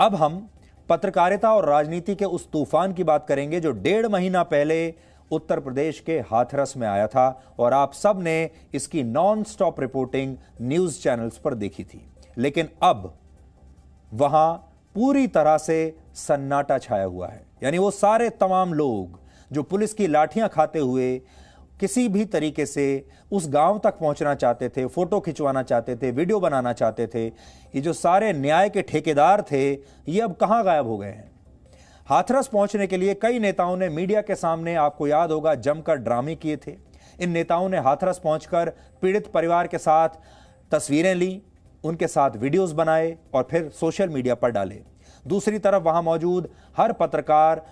अब हम पत्रकारिता और राजनीति के उस तूफान की बात करेंगे जो डेढ़ महीना पहले उत्तर प्रदेश के हाथरस में आया था और आप सब ने इसकी non stop reporting news channels पर देखी थी लेकिन अब वहां पूरी तरह से सन्नाटा छाया हुआ है यानी वो सारे तमाम लोग जो पुलिस की लाठियां खाते हुए किसी भी तरीके से उस गांव तक पहुंचना चाहते थे फोटो खिंचवाना चाहते थे वीडियो बनाना चाहते थे ये जो सारे न्याय के ठेकेदार थे ये अब कहाँ गायब हो गए हैं हाथरस पहुंचने के लिए कई नेताओं ने मीडिया के सामने आपको याद होगा जमकर ड्रामे किए थे इन नेताओं ने हाथरस पहुंचकर पीड़ित परिवार के साथ तस्वीरें ली उनके साथ वीडियोस बनाए और फिर सोशल मीडिया पर डाले दूसरी तरफ वहां मौजूद हर पत्रकार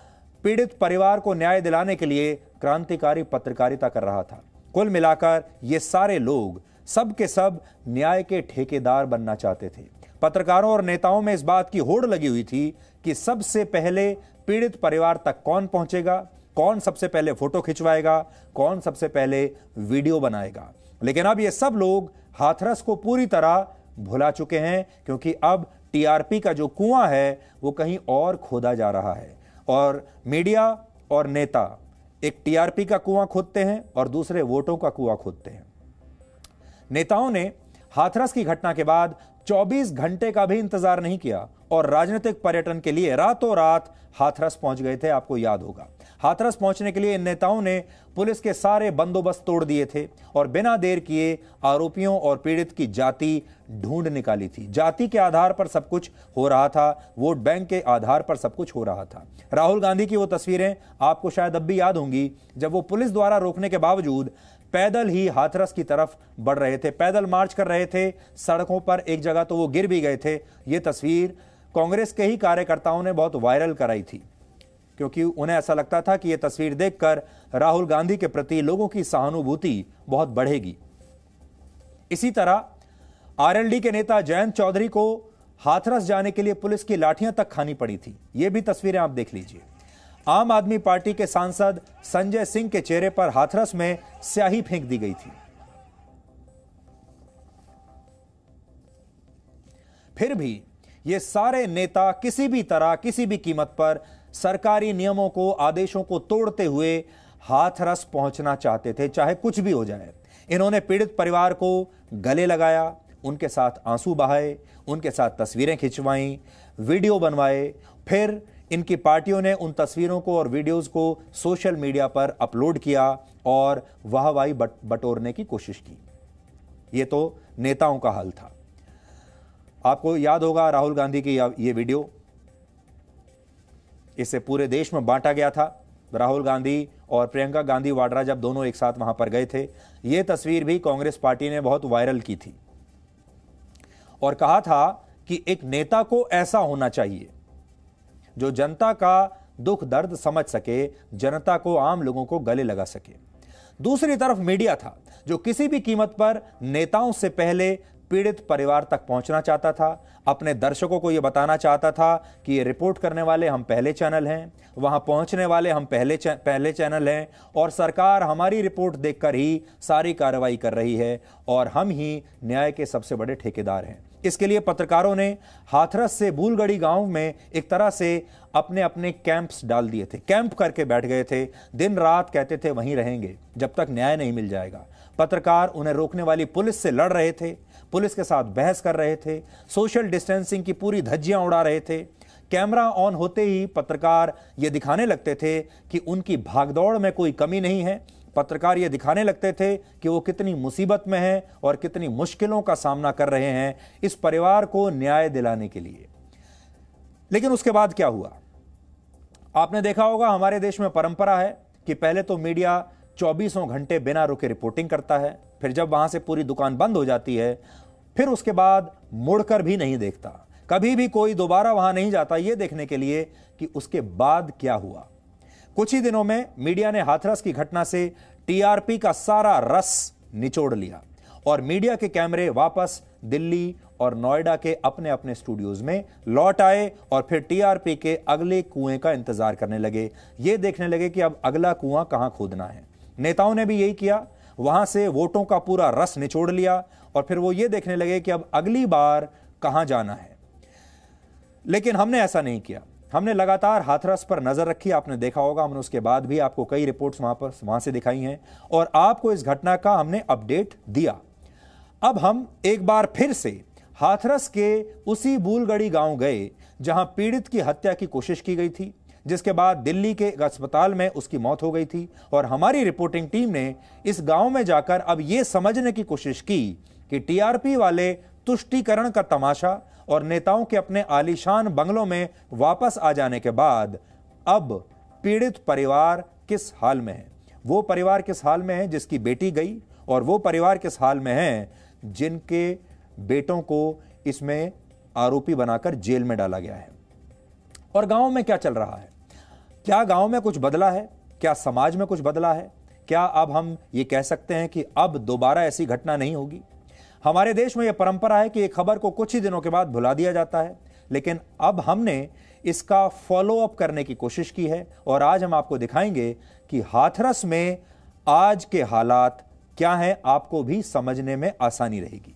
पीड़ित परिवार को न्याय दिलाने के लिए क्रांतिकारी पत्रकारिता कर रहा था कुल मिलाकर ये सारे लोग सब के सब न्याय के ठेकेदार बनना चाहते थे पत्रकारों और नेताओं में इस बात की होड़ लगी हुई थी कि सबसे पहले पीड़ित परिवार तक कौन पहुंचेगा कौन सबसे पहले फोटो खिंचवाएगा कौन सबसे पहले वीडियो बनाएगा लेकिन अब ये सब लोग हाथरस को पूरी तरह भुला चुके हैं क्योंकि अब टीआरपी का जो कुआं है वो कहीं और खोदा जा रहा है और मीडिया और नेता एक टीआरपी का कुआं खोदते हैं और दूसरे वोटों का कुआं खोदते हैं नेताओं ने हाथरस की घटना के बाद 24 घंटे का भी इंतजार नहीं किया और राजनीतिक पर्यटन के लिए रातों रात हाथरस पहुंच गए थे आपको याद होगा हाथरस पहुंचने के लिए इन नेताओं ने पुलिस के सारे बंदोबस्त तोड़ दिए थे और बिना देर किए आरोपियों और पीड़ित की जाति ढूंढ निकाली थी जाति के आधार पर सब कुछ हो रहा था वोट बैंक के आधार पर सब कुछ हो रहा था राहुल गांधी की वो तस्वीरें आपको शायद अब भी याद होंगी जब वो पुलिस द्वारा रोकने के बावजूद पैदल ही हाथरस की तरफ बढ़ रहे थे पैदल मार्च कर रहे थे सड़कों पर एक जगह तो वो गिर भी गए थे ये तस्वीर कांग्रेस के ही कार्यकर्ताओं ने बहुत वायरल कराई थी क्योंकि उन्हें ऐसा लगता था कि यह तस्वीर देखकर राहुल गांधी के प्रति लोगों की सहानुभूति बहुत बढ़ेगी इसी तरह आरएलडी के नेता जयंत चौधरी को हाथरस जाने के लिए पुलिस की लाठियां तक खानी पड़ी थी यह भी तस्वीरें आप देख लीजिए आम आदमी पार्टी के सांसद संजय सिंह के चेहरे पर हाथरस में स्याही फेंक दी गई थी फिर भी ये सारे नेता किसी भी तरह किसी भी कीमत पर सरकारी नियमों को आदेशों को तोड़ते हुए हाथरस पहुंचना चाहते थे चाहे कुछ भी हो जाए इन्होंने पीड़ित परिवार को गले लगाया उनके साथ आंसू बहाए उनके साथ तस्वीरें खिंचवाईं वीडियो बनवाए फिर इनकी पार्टियों ने उन तस्वीरों को और वीडियोस को सोशल मीडिया पर अपलोड किया और वाहवाही बट, बटोरने की कोशिश की ये तो नेताओं का हाल था आपको याद होगा राहुल गांधी की ये वीडियो इसे पूरे देश में बांटा गया था राहुल गांधी और प्रियंका गांधी वाड्रा जब दोनों एक साथ वहां पर गए थे ये तस्वीर भी कांग्रेस पार्टी ने बहुत वायरल की थी और कहा था कि एक नेता को ऐसा होना चाहिए जो जनता का दुख दर्द समझ सके जनता को आम लोगों को गले लगा सके दूसरी तरफ मीडिया था जो किसी भी कीमत पर नेताओं से पहले पीड़ित परिवार तक पहुंचना चाहता था अपने दर्शकों को ये बताना चाहता था कि ये रिपोर्ट करने वाले हम पहले चैनल हैं वहाँ पहुँचने वाले हम पहले च, पहले चैनल हैं और सरकार हमारी रिपोर्ट देखकर ही सारी कार्रवाई कर रही है और हम ही न्याय के सबसे बड़े ठेकेदार हैं इसके लिए पत्रकारों ने हाथरस से भूलगढ़ी गांव में एक तरह से अपने अपने कैंप्स डाल दिए थे कैंप करके बैठ गए थे दिन रात कहते थे वहीं रहेंगे जब तक न्याय नहीं मिल जाएगा पत्रकार उन्हें रोकने वाली पुलिस से लड़ रहे थे पुलिस के साथ बहस कर रहे थे सोशल डिस्टेंसिंग की पूरी धज्जियां उड़ा रहे थे कैमरा ऑन होते ही पत्रकार ये दिखाने लगते थे कि उनकी भागदौड़ में कोई कमी नहीं है पत्रकार ये दिखाने लगते थे कि वो कितनी मुसीबत में हैं और कितनी मुश्किलों का सामना कर रहे हैं इस परिवार को न्याय दिलाने के लिए लेकिन उसके बाद क्या हुआ आपने देखा होगा हमारे देश में परंपरा है कि पहले तो मीडिया चौबीसों घंटे बिना रुके रिपोर्टिंग करता है फिर जब वहां से पूरी दुकान बंद हो जाती है फिर उसके बाद मुड़कर भी नहीं देखता कभी भी कोई दोबारा वहां नहीं जाता यह देखने के लिए कि उसके बाद क्या हुआ कुछ ही दिनों में मीडिया ने हाथरस की घटना से टीआरपी का सारा रस निचोड़ लिया और मीडिया के कैमरे वापस दिल्ली और नोएडा के अपने अपने स्टूडियोज में लौट आए और फिर टीआरपी के अगले कुएं का इंतजार करने लगे ये देखने लगे कि अब अगला कुआं कहां खोदना है नेताओं ने भी यही किया वहां से वोटों का पूरा रस निचोड़ लिया और फिर वो ये देखने लगे कि अब अगली बार कहां जाना है लेकिन हमने ऐसा नहीं किया हमने लगातार हाथरस पर नजर रखी आपने देखा होगा हमने उसके बाद भी आपको कई रिपोर्ट्स वहां पर वहां से दिखाई हैं और आपको इस घटना का हमने अपडेट दिया अब हम एक बार फिर से हाथरस के उसी बूलगढ़ी गांव गए जहां पीड़ित की हत्या की कोशिश की गई थी जिसके बाद दिल्ली के अस्पताल में उसकी मौत हो गई थी और हमारी रिपोर्टिंग टीम ने इस गांव में जाकर अब ये समझने की कोशिश की कि टीआरपी वाले तुष्टीकरण का तमाशा और नेताओं के अपने आलिशान बंगलों में वापस आ जाने के बाद अब पीड़ित परिवार किस हाल में है वो परिवार किस हाल में है जिसकी बेटी गई और वो परिवार किस हाल में है जिनके बेटों को इसमें आरोपी बनाकर जेल में डाला गया है और गांव में क्या चल रहा है क्या गांव में कुछ बदला है क्या समाज में कुछ बदला है क्या अब हम ये कह सकते हैं कि अब दोबारा ऐसी घटना नहीं होगी हमारे देश में यह परंपरा है कि एक खबर को कुछ ही दिनों के बाद भुला दिया जाता है लेकिन अब हमने इसका फॉलो अप करने की कोशिश की है और आज हम आपको दिखाएंगे कि हाथरस में आज के हालात क्या हैं आपको भी समझने में आसानी रहेगी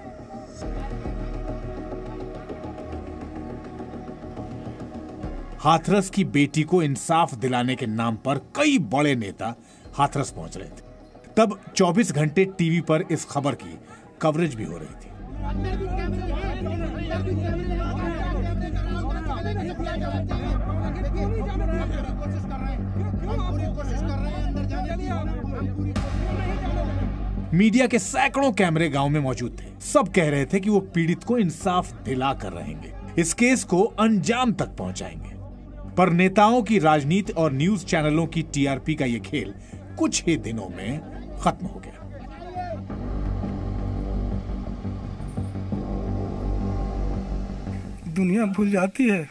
हाथरस की बेटी को इंसाफ दिलाने के नाम पर कई बड़े नेता हाथरस पहुंच रहे थे तब 24 घंटे टीवी पर इस खबर की कवरेज भी हो रही थी मीडिया के सैकड़ों कैमरे गांव में मौजूद थे सब कह रहे थे कि वो पीड़ित को इंसाफ दिला कर रहेंगे इस केस को अंजाम तक पहुंचाएंगे पर नेताओं की राजनीति और न्यूज चैनलों की टीआरपी का यह खेल कुछ ही दिनों में खत्म हो गया दुनिया भूल जाती है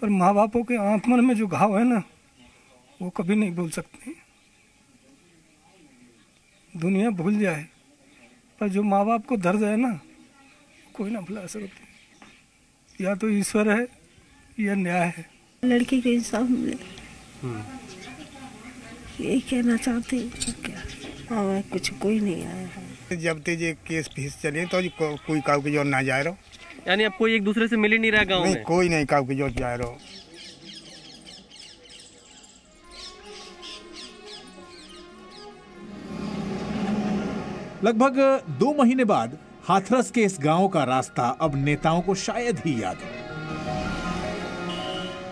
पर माँ बापों के आत्मन में जो घाव है ना वो कभी नहीं भूल सकते दुनिया भूल जाए पर जो माँ बाप को दर्द है ना कोई ना भुला सकते या तो ईश्वर है या न्याय है लड़की के सामने हम्म। ये कहना चाहते हैं कुछ कोई नहीं आया जब तक केस फीस चले तो को, कोई काउ की जोर ना जाए रहो यानी अब कोई एक दूसरे से मिल ही नहीं रहा गाँव में कोई नहीं काउ की जोर जा रहो लगभग दो महीने बाद हाथरस के इस गांव का रास्ता अब नेताओं को शायद ही याद हो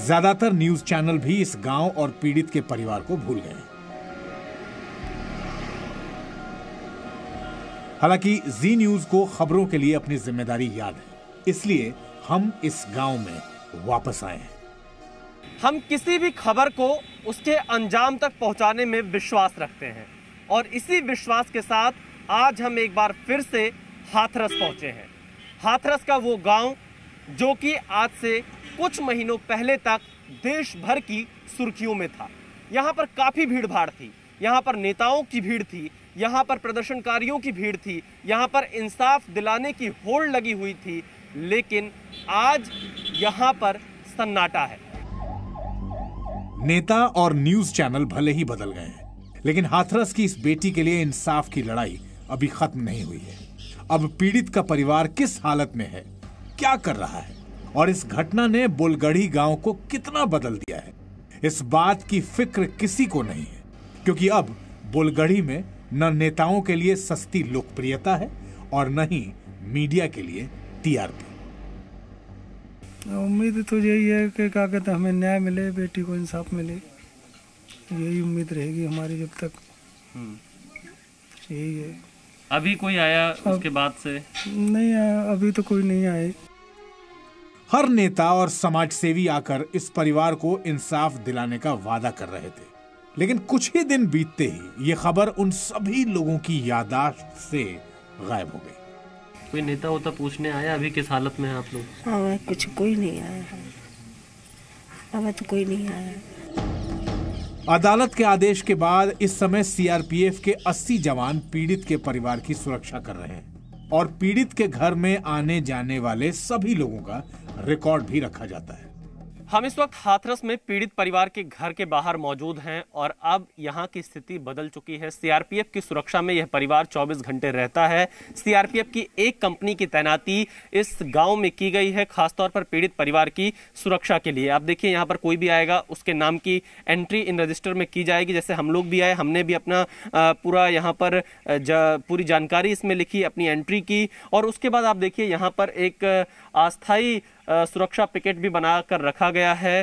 ज्यादातर न्यूज चैनल भी इस गांव और पीड़ित के परिवार को भूल गए हालांकि जी न्यूज को खबरों के लिए अपनी जिम्मेदारी याद है इसलिए हम इस गांव में वापस आए हैं हम किसी भी खबर को उसके अंजाम तक पहुंचाने में विश्वास रखते हैं और इसी विश्वास के साथ आज हम एक बार फिर से हाथरस पहुंचे हैं हाथरस का वो गांव जो कि आज से कुछ महीनों पहले तक देश भर की सुर्खियों में था यहाँ पर काफ़ी भीड़ भाड़ थी यहाँ पर नेताओं की भीड़ थी यहाँ पर प्रदर्शनकारियों की भीड़ थी यहाँ पर इंसाफ दिलाने की होड़ लगी हुई थी लेकिन आज यहाँ पर सन्नाटा है नेता और न्यूज चैनल भले ही बदल गए हैं लेकिन हाथरस की इस बेटी के लिए इंसाफ की लड़ाई अभी खत्म नहीं हुई है अब पीड़ित का परिवार किस हालत में है क्या कर रहा है और इस घटना ने बोलगढ़ी गांव को कितना बदल दिया है इस बात की फिक्र किसी को नहीं है क्योंकि अब बोलगढ़ी में न नेताओं के लिए सस्ती लोकप्रियता है और न ही मीडिया के लिए टीआरपी उम्मीद तो यही है कि क्या कहते हमें न्याय मिले बेटी को इंसाफ मिले यही उम्मीद रहेगी हमारी जब तक हम्म। यही है अभी कोई आया अब, उसके बाद से नहीं आया अभी तो कोई नहीं आए हर नेता और समाज सेवी आकर इस परिवार को इंसाफ दिलाने का वादा कर रहे थे लेकिन कुछ ही दिन बीतते ही ये खबर उन सभी लोगों की यादाश्त से गायब हो गई कोई नेता होता पूछने आया अभी किस हालत में है आप लोग हाँ, कुछ कोई नहीं आया तो कोई नहीं आया अदालत के आदेश के बाद इस समय सीआरपीएफ के 80 जवान पीड़ित के परिवार की सुरक्षा कर रहे हैं और पीड़ित के घर में आने जाने वाले सभी लोगों का रिकॉर्ड भी रखा जाता है हम इस वक्त हाथरस में पीड़ित परिवार के घर के बाहर मौजूद हैं और अब यहाँ की स्थिति बदल चुकी है सीआरपीएफ की सुरक्षा में यह परिवार 24 घंटे रहता है सीआरपीएफ की एक कंपनी की तैनाती इस गांव में की गई है खासतौर पर पीड़ित परिवार की सुरक्षा के लिए आप देखिए यहाँ पर कोई भी आएगा उसके नाम की एंट्री इन रजिस्टर में की जाएगी जैसे हम लोग भी आए हमने भी अपना पूरा यहाँ पर जा, पूरी जानकारी इसमें लिखी अपनी एंट्री की और उसके बाद आप देखिए यहाँ पर एक अस्थायी सुरक्षा पिकेट भी बना कर रखा गया है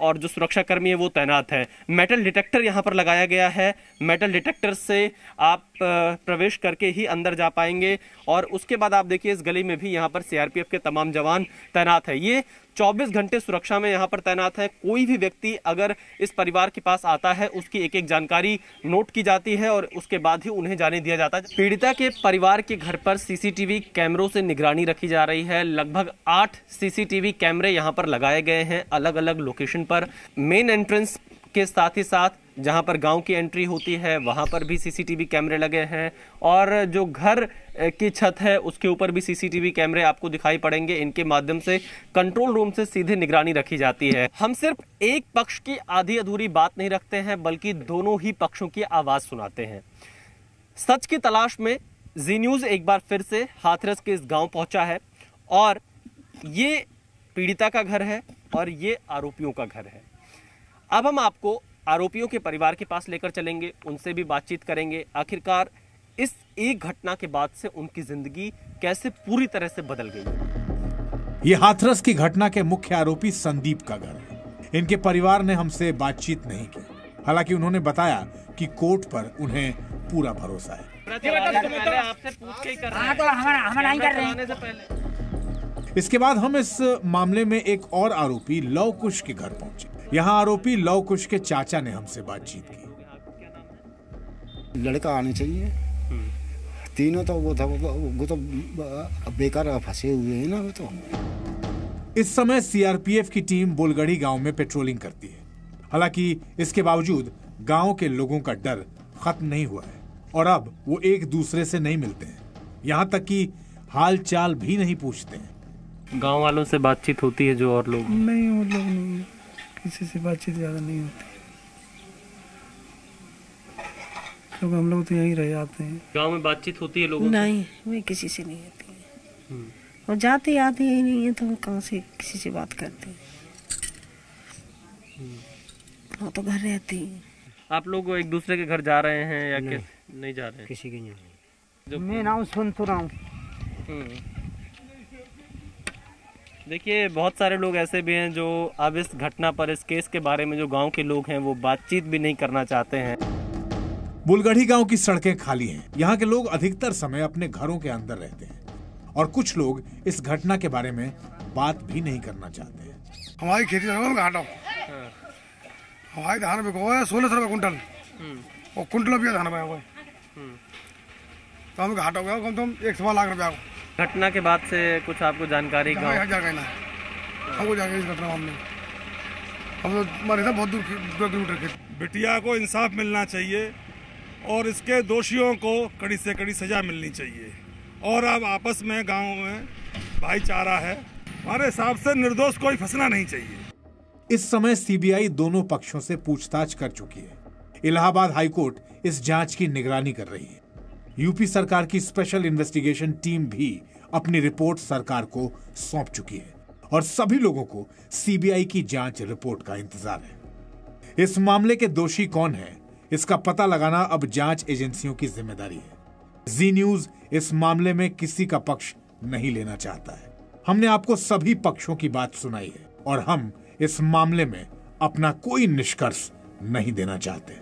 और जो सुरक्षाकर्मी है वो तैनात है मेटल डिटेक्टर यहाँ पर लगाया गया है मेटल डिटेक्टर से आप प्रवेश करके ही अंदर जा पाएंगे और उसके बाद आप देखिए इस गली में भी यहाँ पर सीआरपीएफ के तमाम जवान तैनात है ये 24 घंटे सुरक्षा में यहाँ पर तैनात है कोई भी व्यक्ति अगर इस परिवार के पास आता है उसकी एक एक जानकारी नोट की जाती है और उसके बाद ही उन्हें जाने दिया जाता है पीड़िता के परिवार के घर पर सीसीटीवी कैमरों से निगरानी रखी जा रही है लगभग आठ सीसीटीवी कैमरे यहाँ पर लगाए गए हैं अलग अलग लोकेशन पर मेन एंट्रेंस के साथ ही साथ जहाँ पर गांव की एंट्री होती है वहाँ पर भी सीसीटीवी कैमरे लगे हैं और जो घर की छत है उसके ऊपर भी सीसीटीवी कैमरे आपको दिखाई पड़ेंगे इनके माध्यम से कंट्रोल रूम से सीधे निगरानी रखी जाती है हम सिर्फ एक पक्ष की आधी अधूरी बात नहीं रखते हैं बल्कि दोनों ही पक्षों की आवाज़ सुनाते हैं सच की तलाश में जी न्यूज़ एक बार फिर से हाथरस के इस गाँव पहुँचा है और ये पीड़िता का घर है और ये आरोपियों का घर है अब हम आपको आरोपियों के परिवार के पास लेकर चलेंगे उनसे भी बातचीत करेंगे आखिरकार इस एक घटना के बाद से उनकी जिंदगी कैसे पूरी तरह से बदल गई ये हाथरस की घटना के मुख्य आरोपी संदीप का घर है इनके परिवार ने हमसे बातचीत नहीं की हालांकि उन्होंने बताया कि कोर्ट पर उन्हें पूरा भरोसा है तो हाँ, तो इसके बाद हम इस मामले में एक और आरोपी लव कुश के घर पहुंचे यहाँ आरोपी लव कुश के चाचा ने हमसे बातचीत की लड़का आने चाहिए तीनों तो वो था वो तो, तो बेकार फंसे हुए हैं ना वो तो इस समय सीआरपीएफ की टीम बोलगढ़ी गांव में पेट्रोलिंग करती है हालांकि इसके बावजूद गांव के लोगों का डर खत्म नहीं हुआ है और अब वो एक दूसरे से नहीं मिलते हैं यहाँ तक कि हाल चाल भी नहीं पूछते हैं गांव वालों से बातचीत होती है जो और लोग नहीं और लोग नहीं किसी से बातचीत ज़्यादा नहीं होती क्योंकि हम लोग तो यहीं रह जाते हैं गांव में बातचीत होती है लोगों नहीं वही किसी से नहीं होती है हम्म। और जाते आते ही नहीं है तो हम कहाँ से किसी से बात करते हैं वो हम्म। तो घर रहती है आप लोग एक दूसरे के घर जा रहे हैं या नहीं, नहीं जा रहे हैं किसी के नहीं मैं नाम सुन तो रहा हूँ हम्म। देखिए बहुत सारे लोग ऐसे भी हैं जो अब इस घटना पर इस केस के बारे में जो गांव के लोग हैं वो बातचीत भी नहीं करना चाहते हैं बुलगढ़ी गांव की सड़कें खाली हैं यहाँ के लोग अधिकतर समय अपने घरों के अंदर रहते हैं और कुछ लोग इस घटना के बारे में बात भी नहीं करना चाहते हमारी खेती तो घाटा हमारे धान बिको है सोलह सौ रुपये कुंटल और हम्म। कुंटल भी धान हुआ है हम्म। तो हम घाटा कम से कम एक सवा लाख रुपया घटना के बाद से कुछ आपको जानकारी का क्या कहना है हमको जाके इस घटना हम लोग तो बहुत दूर दो किलोमीटर के बिटिया को इंसाफ मिलना चाहिए और इसके दोषियों को कड़ी से कड़ी सज़ा मिलनी चाहिए और अब आपस में गाँव में भाईचारा है हमारे हिसाब से निर्दोष कोई फंसना नहीं चाहिए इस समय सीबीआई दोनों पक्षों से पूछताछ कर चुकी है इलाहाबाद हाईकोर्ट इस जांच की निगरानी कर रही है यूपी सरकार की स्पेशल इन्वेस्टिगेशन टीम भी अपनी रिपोर्ट सरकार को सौंप चुकी है और सभी लोगों को सीबीआई की जांच रिपोर्ट का इंतजार है इस मामले के दोषी कौन है इसका पता लगाना अब जांच एजेंसियों की जिम्मेदारी है जी न्यूज इस मामले में किसी का पक्ष नहीं लेना चाहता है हमने आपको सभी पक्षों की बात सुनाई है और हम इस मामले में अपना कोई निष्कर्ष नहीं देना चाहते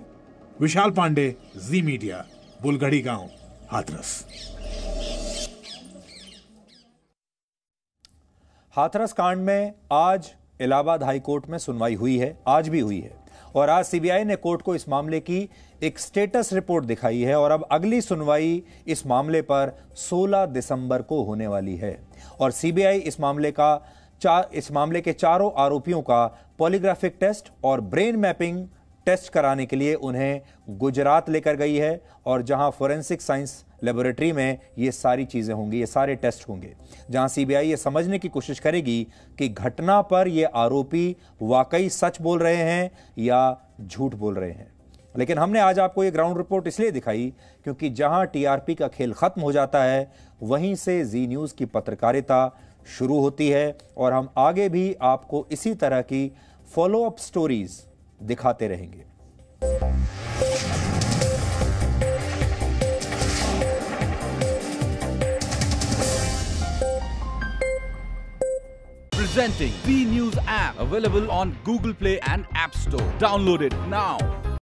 विशाल पांडे जी मीडिया बुलगढ़ी गांव हाथरस हाथरस कांड में आज इलाहाबाद हाई कोर्ट में सुनवाई हुई है आज भी हुई है और आज सीबीआई ने कोर्ट को इस मामले की एक स्टेटस रिपोर्ट दिखाई है और अब अगली सुनवाई इस मामले पर 16 दिसंबर को होने वाली है और सीबीआई इस मामले का चार इस मामले के चारों आरोपियों का पॉलीग्राफिक टेस्ट और ब्रेन मैपिंग टेस्ट कराने के लिए उन्हें गुजरात लेकर गई है और जहां फोरेंसिक साइंस लेबोरेटरी में ये सारी चीज़ें होंगी ये सारे टेस्ट होंगे जहां सीबीआई ये समझने की कोशिश करेगी कि घटना पर ये आरोपी वाकई सच बोल रहे हैं या झूठ बोल रहे हैं लेकिन हमने आज आपको ये ग्राउंड रिपोर्ट इसलिए दिखाई क्योंकि जहां टीआरपी का खेल ख़त्म हो जाता है वहीं से जी न्यूज़ की पत्रकारिता शुरू होती है और हम आगे भी आपको इसी तरह की फॉलोअप स्टोरीज़ दिखाते रहेंगे Presenting B News app available on Google Play and App Store. Download it now.